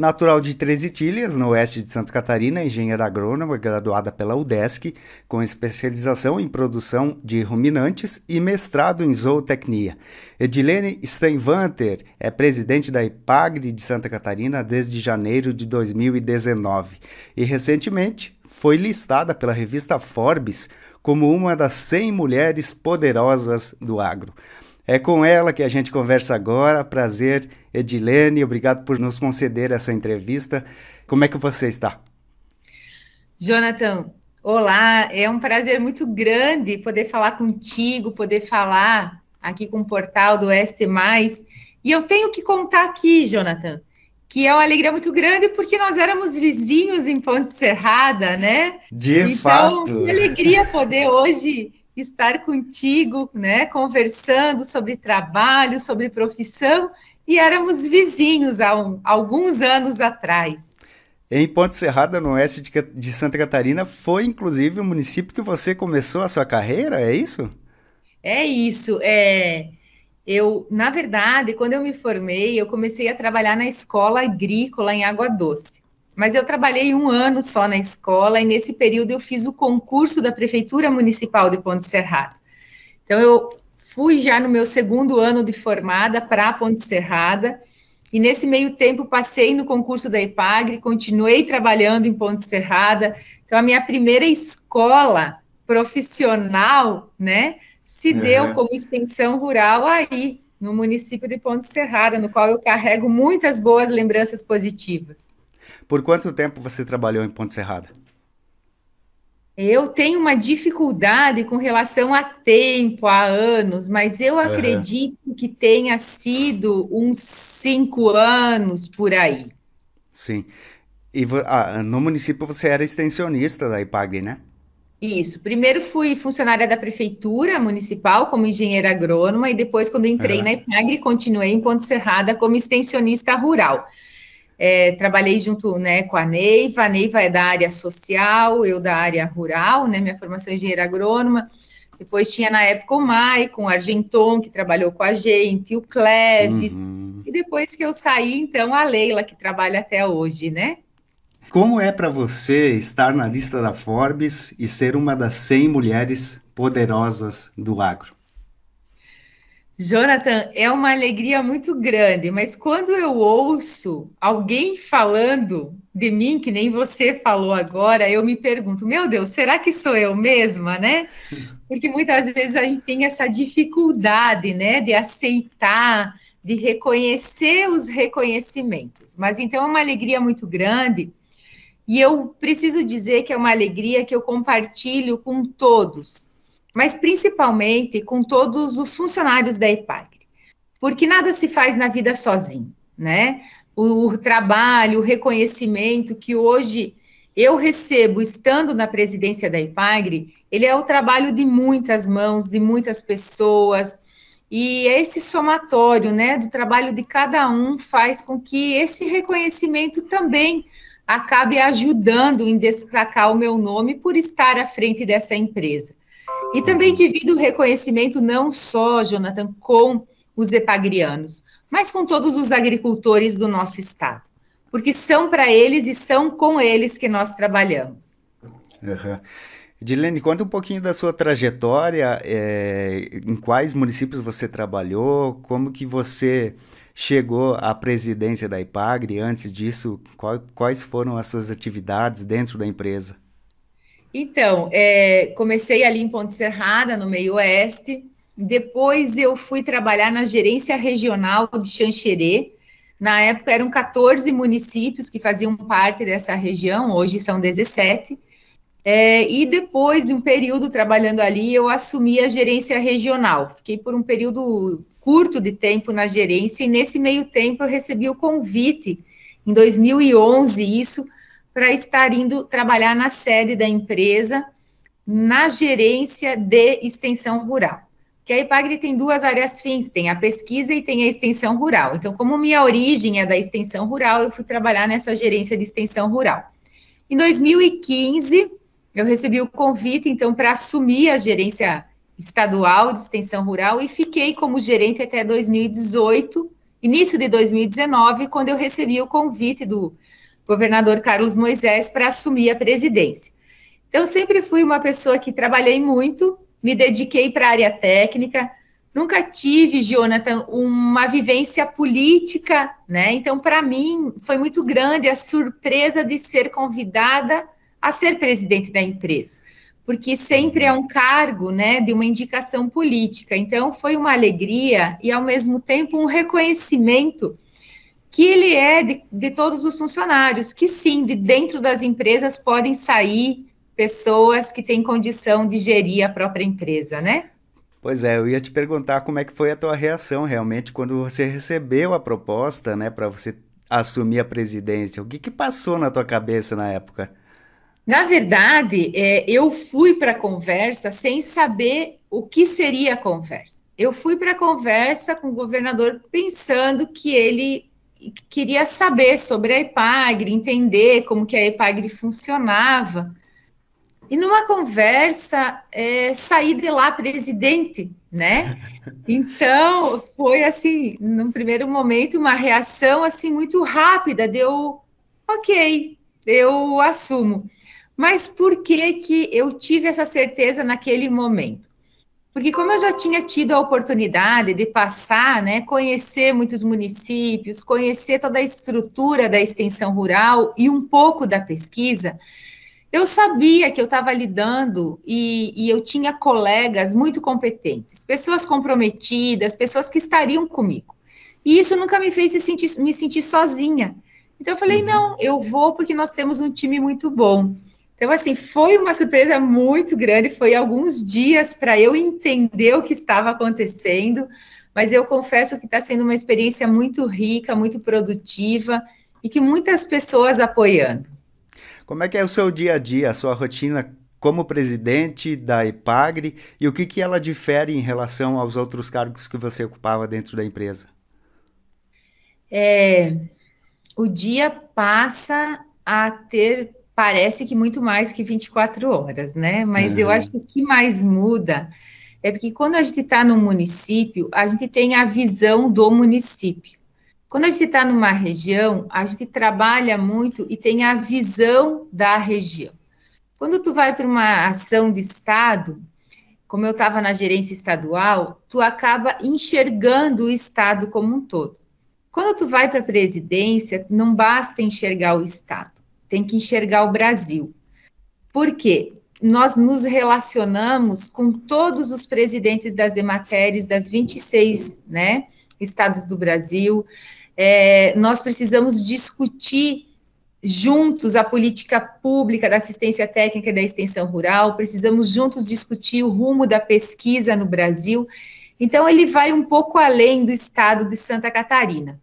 Natural de Treze Tílias, no oeste de Santa Catarina, engenheira agrônoma graduada pela UDESC, com especialização em produção de ruminantes e mestrado em zootecnia. Edilene Steinvanter é presidente da IPAGRE de Santa Catarina desde janeiro de 2019 e, recentemente, foi listada pela revista Forbes como uma das 100 mulheres poderosas do agro. É com ela que a gente conversa agora. Prazer, Edilene, obrigado por nos conceder essa entrevista. Como é que você está? Jonathan, olá, é um prazer muito grande poder falar contigo, poder falar aqui com o portal do ST. E eu tenho que contar aqui, Jonathan, que é uma alegria muito grande porque nós éramos vizinhos em Ponte Serrada, né? De então, fato. Que alegria poder hoje estar contigo, né, conversando sobre trabalho, sobre profissão, e éramos vizinhos há um, alguns anos atrás. Em Ponte Serrada, no oeste de, de Santa Catarina, foi inclusive o município que você começou a sua carreira, é isso? É isso, é... Eu, na verdade, quando eu me formei, eu comecei a trabalhar na escola agrícola em Água Doce. Mas eu trabalhei um ano só na escola e nesse período eu fiz o concurso da Prefeitura Municipal de Ponte Serrada. Então eu fui já no meu segundo ano de formada para Ponte Serrada e nesse meio tempo passei no concurso da IPAGRE, continuei trabalhando em Ponte Serrada. Então a minha primeira escola profissional, né, se uhum. deu como extensão rural aí no município de Ponte Serrada, no qual eu carrego muitas boas lembranças positivas. Por quanto tempo você trabalhou em Ponte Serrada? Eu tenho uma dificuldade com relação a tempo, a anos, mas eu uhum. acredito que tenha sido uns cinco anos por aí. Sim. E ah, no município você era extensionista da IPAGRE, né? Isso. Primeiro fui funcionária da prefeitura municipal como engenheira agrônoma e depois, quando entrei uhum. na IPAGRE, continuei em Ponte Serrada como extensionista rural. É, trabalhei junto né, com a Neiva, a Neiva é da área social, eu da área rural, né, minha formação é engenheira agrônoma. Depois tinha na época o Maicon, o Argenton, que trabalhou com a gente, o Cleves. Uhum. E depois que eu saí, então, a Leila, que trabalha até hoje, né? Como é para você estar na lista da Forbes e ser uma das 100 mulheres poderosas do agro? Jonathan, é uma alegria muito grande, mas quando eu ouço alguém falando de mim, que nem você falou agora, eu me pergunto, meu Deus, será que sou eu mesma, né? Porque muitas vezes a gente tem essa dificuldade, né, de aceitar, de reconhecer os reconhecimentos. Mas então é uma alegria muito grande. E eu preciso dizer que é uma alegria que eu compartilho com todos, mas principalmente com todos os funcionários da IPAGRE, porque nada se faz na vida sozinho, né? O, o trabalho, o reconhecimento que hoje eu recebo estando na presidência da IPAGRE, ele é o trabalho de muitas mãos, de muitas pessoas, e é esse somatório, né, do trabalho de cada um faz com que esse reconhecimento também acabe ajudando em destacar o meu nome por estar à frente dessa empresa. E também divido o reconhecimento não só, Jonathan, com os epagrianos, mas com todos os agricultores do nosso estado, porque são para eles e são com eles que nós trabalhamos. Uhum. Dilene, conta um pouquinho da sua trajetória, é, em quais municípios você trabalhou, como que você chegou à presidência da IPAGRE, antes disso, qual, quais foram as suas atividades dentro da empresa? Então, é, comecei ali em Ponte Serrada, no meio oeste. Depois eu fui trabalhar na gerência regional de Xanxerê. Na época eram 14 municípios que faziam parte dessa região, hoje são 17. É, e depois de um período trabalhando ali, eu assumi a gerência regional. Fiquei por um período curto de tempo na gerência e nesse meio tempo eu recebi o convite, em 2011 isso, para estar indo trabalhar na sede da empresa, na gerência de extensão rural. Que a IPAGRE tem duas áreas fins, tem a pesquisa e tem a extensão rural. Então, como minha origem é da extensão rural, eu fui trabalhar nessa gerência de extensão rural. Em 2015, eu recebi o convite, então, para assumir a gerência estadual de extensão rural e fiquei como gerente até 2018, início de 2019, quando eu recebi o convite do governador Carlos Moisés para assumir a presidência. Então, sempre fui uma pessoa que trabalhei muito, me dediquei para a área técnica, nunca tive, Jonathan, uma vivência política, né? Então, para mim, foi muito grande a surpresa de ser convidada a ser presidente da empresa, porque sempre é um cargo, né, de uma indicação política. Então, foi uma alegria e, ao mesmo tempo, um reconhecimento que ele é de, de todos os funcionários, que sim, de dentro das empresas podem sair pessoas que têm condição de gerir a própria empresa, né? Pois é, eu ia te perguntar como é que foi a tua reação realmente quando você recebeu a proposta, né, para você assumir a presidência. O que que passou na tua cabeça na época? Na verdade, é, eu fui para a conversa sem saber o que seria a conversa. Eu fui para a conversa com o governador pensando que ele queria saber sobre a Epagre, entender como que a Epagre funcionava. E numa conversa, é, saí de lá presidente, né? Então, foi assim, num primeiro momento, uma reação assim muito rápida, deu, ok, eu assumo. Mas por que que eu tive essa certeza naquele momento? Porque como eu já tinha tido a oportunidade de passar, né, conhecer muitos municípios, conhecer toda a estrutura da extensão rural e um pouco da pesquisa, eu sabia que eu estava lidando e, e, eu tinha colegas muito competentes, pessoas comprometidas, pessoas que estariam comigo. E isso nunca me fez se sentir, me sentir sozinha. Então eu falei, uhum. não, eu vou porque nós temos um time muito bom. Então, assim, foi uma surpresa muito grande, foi alguns dias para eu entender o que estava acontecendo, mas eu confesso que está sendo uma experiência muito rica, muito produtiva e que muitas pessoas apoiando. Como é que é o seu dia a dia, a sua rotina como presidente da EPAGRE e o que, que ela difere em relação aos outros cargos que você ocupava dentro da empresa? É, o dia passa a ter parece que muito mais que 24 horas, né? Mas uhum. eu acho que o que mais muda é porque quando a gente está no município, a gente tem a visão do município. Quando a gente está numa região, a gente trabalha muito e tem a visão da região. Quando tu vai para uma ação de Estado, como eu estava na gerência estadual, tu acaba enxergando o Estado como um todo. Quando tu vai para a presidência, não basta enxergar o Estado tem que enxergar o Brasil. Por quê? Nós nos relacionamos com todos os presidentes das Emateres, das 26 né, estados do Brasil. É, nós precisamos discutir juntos a política pública da assistência técnica e da extensão rural, precisamos juntos discutir o rumo da pesquisa no Brasil. Então, ele vai um pouco além do estado de Santa Catarina.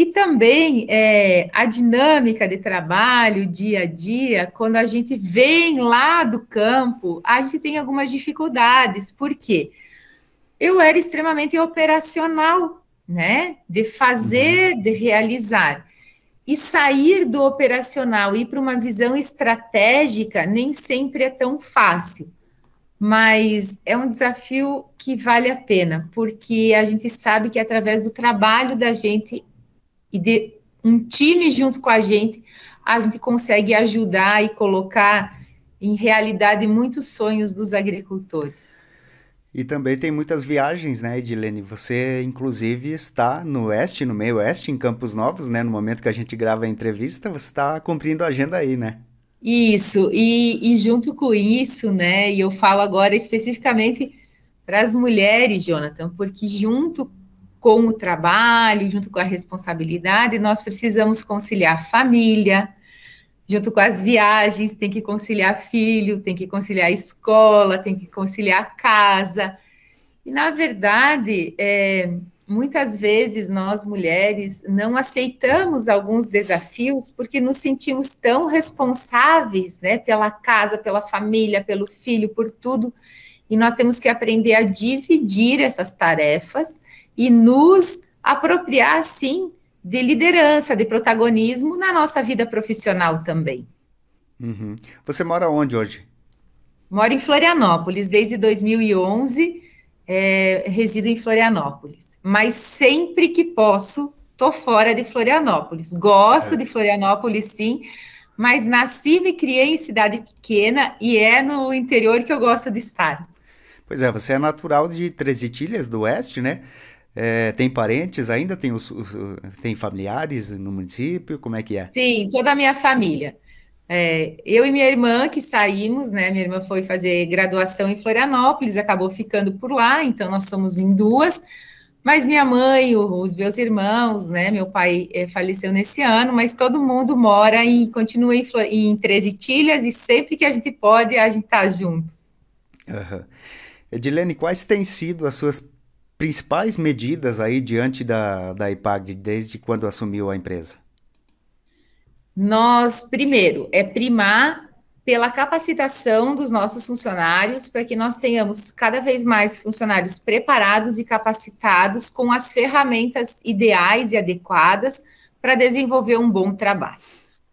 E também é, a dinâmica de trabalho, dia a dia, quando a gente vem lá do campo, a gente tem algumas dificuldades, porque eu era extremamente operacional, né? De fazer, uhum. de realizar. E sair do operacional e ir para uma visão estratégica nem sempre é tão fácil mas é um desafio que vale a pena, porque a gente sabe que através do trabalho da gente e de um time junto com a gente, a gente consegue ajudar e colocar em realidade muitos sonhos dos agricultores. E também tem muitas viagens, né, Edilene? Você, inclusive, está no Oeste, no meio Oeste, em Campos Novos, né? No momento que a gente grava a entrevista, você está cumprindo a agenda aí, né? Isso, e, e junto com isso, né, e eu falo agora especificamente para as mulheres, Jonathan, porque junto com o trabalho, junto com a responsabilidade, nós precisamos conciliar família, junto com as viagens, tem que conciliar filho, tem que conciliar escola, tem que conciliar casa. E, na verdade, é, muitas vezes nós mulheres não aceitamos alguns desafios porque nos sentimos tão responsáveis né, pela casa, pela família, pelo filho, por tudo. E nós temos que aprender a dividir essas tarefas e nos apropriar, sim, de liderança, de protagonismo na nossa vida profissional também. Uhum. Você mora onde hoje? Moro em Florianópolis desde 2011, é, resido em Florianópolis. Mas sempre que posso, tô fora de Florianópolis. Gosto é. de Florianópolis, sim, mas nasci e me criei em cidade pequena e é no interior que eu gosto de estar. Pois é, você é natural de Três Itilhas do Oeste, né? É, tem parentes ainda? Tem, os, os, tem familiares no município? Como é que é? Sim, toda a minha família. É, eu e minha irmã que saímos, né? Minha irmã foi fazer graduação em Florianópolis, acabou ficando por lá, então nós somos em duas. Mas minha mãe, os meus irmãos, né? Meu pai é, faleceu nesse ano, mas todo mundo mora e continua em, em 13 Tilhas e sempre que a gente pode, a gente está juntos. Uhum. Edilene, quais têm sido as suas principais medidas aí diante da, da IPAG desde quando assumiu a empresa? Nós, primeiro, é primar pela capacitação dos nossos funcionários para que nós tenhamos cada vez mais funcionários preparados e capacitados com as ferramentas ideais e adequadas para desenvolver um bom trabalho.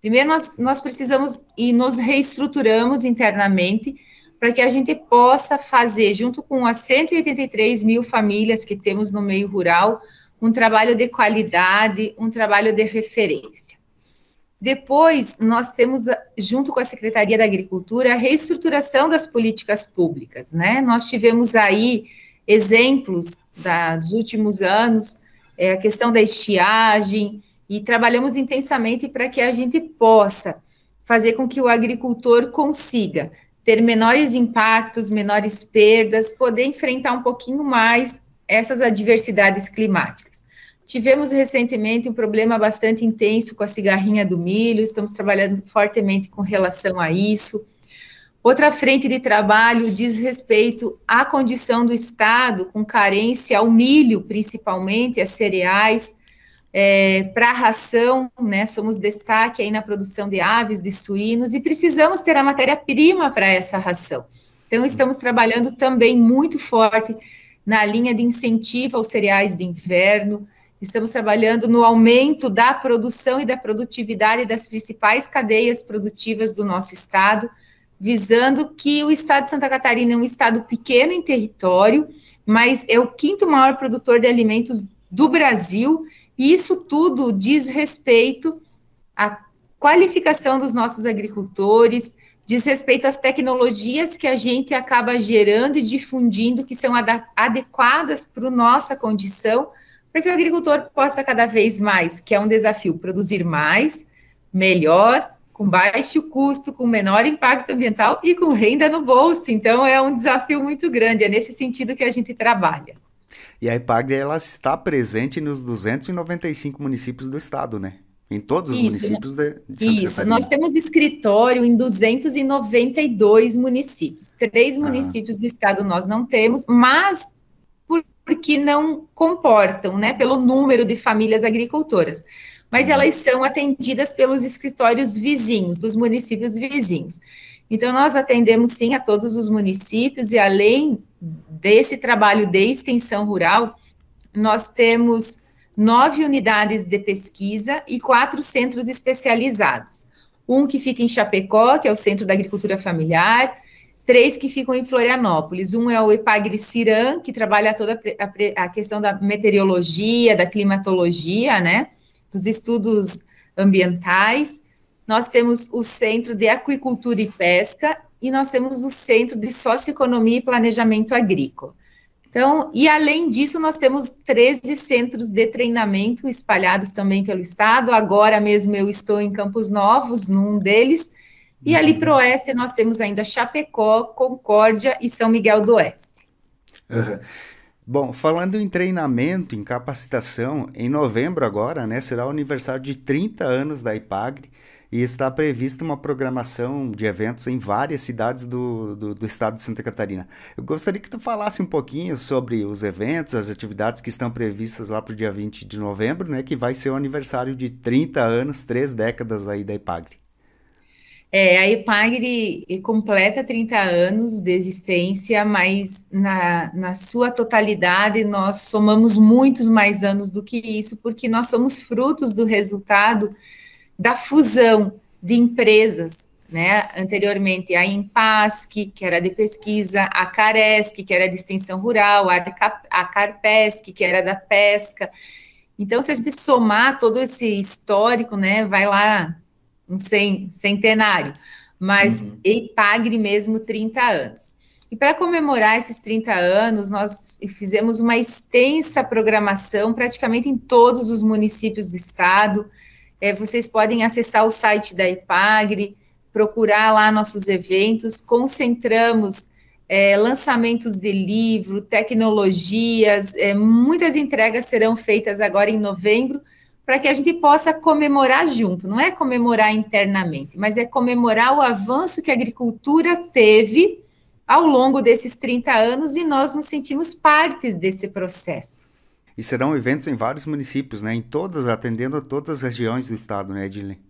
Primeiro, nós, nós precisamos e nos reestruturamos internamente para que a gente possa fazer, junto com as 183 mil famílias que temos no meio rural, um trabalho de qualidade, um trabalho de referência. Depois, nós temos, ah, junto com a Secretaria da Agricultura, a reestruturação das políticas públicas, né? Nós tivemos aí exemplos da, dos últimos anos, é, a questão da estiagem, e trabalhamos intensamente para que a gente possa fazer com que o agricultor consiga ter menores impactos, menores perdas, poder enfrentar um pouquinho mais essas adversidades climáticas. Tivemos recentemente um problema bastante intenso com a cigarrinha do milho, estamos trabalhando fortemente com relação a isso. Outra frente de trabalho diz respeito à condição do Estado, com carência ao milho, principalmente, a cereais, é, para a ração, né, somos destaque aí na produção de aves, de suínos, e precisamos ter a matéria-prima para essa ração. Então, estamos trabalhando também muito forte na linha de incentivo aos cereais de inverno, estamos trabalhando no aumento da produção e da produtividade das principais cadeias produtivas do nosso estado, visando que o estado de Santa Catarina é um estado pequeno em território, mas é o quinto maior produtor de alimentos do Brasil e isso tudo diz respeito à qualificação dos nossos agricultores, diz respeito às tecnologias que a gente acaba gerando e difundindo, que são adequadas para a nossa condição, para que o agricultor possa cada vez mais, que é um desafio, produzir mais, melhor, com baixo custo, com menor impacto ambiental e com renda no bolso. Então, é um desafio muito grande, é nesse sentido que a gente trabalha. E a IPAGRE ela está presente nos 295 municípios do estado, né? Em todos os isso, municípios de, de Santa Isso, Catarina. nós temos escritório em 292 municípios. Três ah. municípios do estado nós não temos, mas porque não comportam, né, pelo número de famílias agricultoras. Mas ah. elas são atendidas pelos escritórios vizinhos, dos municípios vizinhos. Então, nós atendemos sim a todos os municípios e além desse trabalho de extensão rural, nós temos nove unidades de pesquisa e quatro centros especializados. Um que fica em Chapecó, que é o Centro da Agricultura Familiar, três que ficam em Florianópolis. Um é o Epagri Ciran, que trabalha toda a, a questão da meteorologia, da climatologia, né, dos estudos ambientais. Nós temos o Centro de Aquicultura e Pesca e nós temos o Centro de Socioeconomia e Planejamento Agrícola. Então, e além disso, nós temos 13 centros de treinamento espalhados também pelo estado. Agora mesmo eu estou em Campos Novos, num deles. E ali uhum. para o oeste nós temos ainda Chapecó, Concórdia e São Miguel do Oeste. Uhum. Bom, falando em treinamento, em capacitação, em novembro agora, né, será o aniversário de 30 anos da IPAGRE. E está prevista uma programação de eventos em várias cidades do, do, do, estado de Santa Catarina. Eu gostaria que tu falasse um pouquinho sobre os eventos, as atividades que estão previstas lá para o dia 20 de novembro, né, que vai ser o aniversário de 30 anos, três décadas aí da IPAGRE. É, a IPAGRE completa 30 anos de existência, mas na, na sua totalidade nós somamos muitos mais anos do que isso, porque nós somos frutos do resultado da fusão de empresas, né? Anteriormente a Impasc, que era de pesquisa, a Caresc, que era de extensão rural, a Carpesc, que era da pesca. Então, se a gente somar todo esse histórico, né, vai lá um centenário, mas uhum. mesmo 30 anos. E para comemorar esses 30 anos, nós fizemos uma extensa programação praticamente em todos os municípios do estado, é, vocês podem acessar o site da IPAGRE, procurar lá nossos eventos. Concentramos é, lançamentos de livro, tecnologias, é, muitas entregas serão feitas agora em novembro para que a gente possa comemorar junto. Não é comemorar internamente, mas é comemorar o avanço que a agricultura teve ao longo desses 30 anos e nós nos sentimos partes desse processo. E serão eventos em vários municípios, né? Em todas, atendendo a todas as regiões do estado, né, Edilene?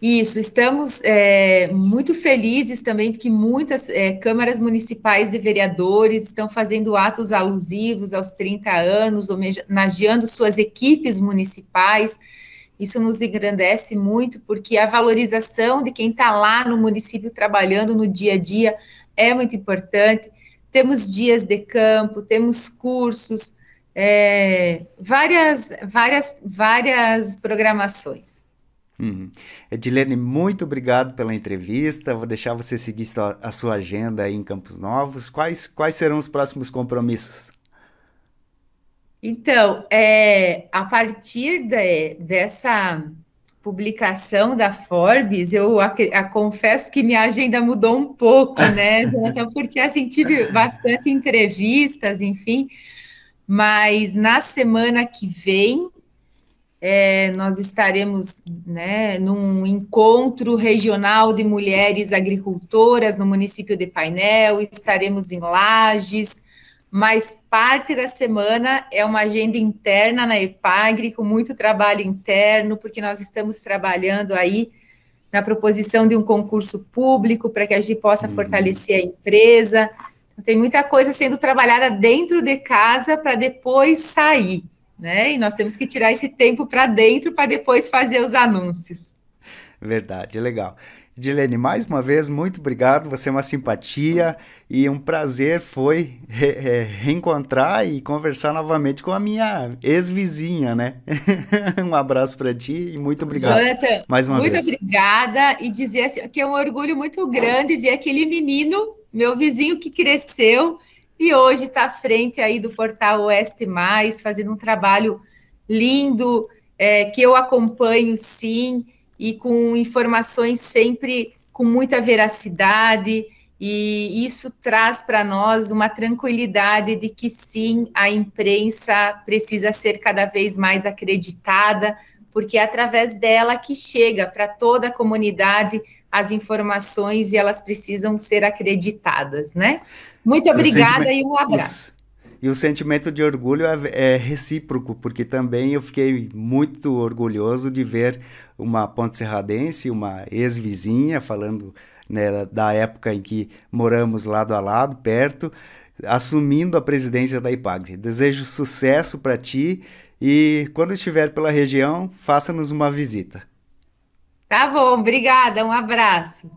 Isso, estamos é, muito felizes também, porque muitas é, câmaras municipais de vereadores estão fazendo atos alusivos aos 30 anos, homenageando suas equipes municipais. Isso nos engrandece muito, porque a valorização de quem está lá no município trabalhando no dia a dia é muito importante. Temos dias de campo, temos cursos, é, várias, várias, várias programações. Uhum. Edilene, muito obrigado pela entrevista. Vou deixar você seguir a sua agenda aí em Campos Novos. Quais, quais serão os próximos compromissos? Então, é, a partir de, dessa publicação da Forbes, eu a, a, confesso que minha agenda mudou um pouco, né, Jonathan? Porque assim, tive bastante entrevistas, enfim mas na semana que vem é, nós estaremos né, num encontro regional de mulheres agricultoras no município de Painel, estaremos em Lages, mas parte da semana é uma agenda interna na EPAGRI com muito trabalho interno, porque nós estamos trabalhando aí na proposição de um concurso público para que a gente possa uhum. fortalecer a empresa, tem muita coisa sendo trabalhada dentro de casa para depois sair, né? E nós temos que tirar esse tempo para dentro para depois fazer os anúncios. Verdade, legal. Dilene, mais uma vez, muito obrigado. Você é uma simpatia e um prazer foi re re reencontrar e conversar novamente com a minha ex-vizinha, né? um abraço para ti e muito obrigado. Jonathan, mais uma muito vez. obrigada e dizer assim, que é um orgulho muito grande ver aquele menino meu vizinho que cresceu e hoje está à frente aí do portal Oeste Mais, fazendo um trabalho lindo, é, que eu acompanho sim, e com informações sempre com muita veracidade, e isso traz para nós uma tranquilidade de que sim, a imprensa precisa ser cada vez mais acreditada, porque é através dela que chega para toda a comunidade as informações e elas precisam ser acreditadas, né? Muito obrigada e um abraço. E o sentimento de orgulho é, é, recíproco, porque também eu fiquei muito orgulhoso de ver uma ponte serradense, uma ex-vizinha, falando né, da época em que moramos lado a lado, perto, assumindo a presidência da IPAGRE. Desejo sucesso para ti e quando estiver pela região, faça-nos uma visita. Tá bom, obrigada, um abraço.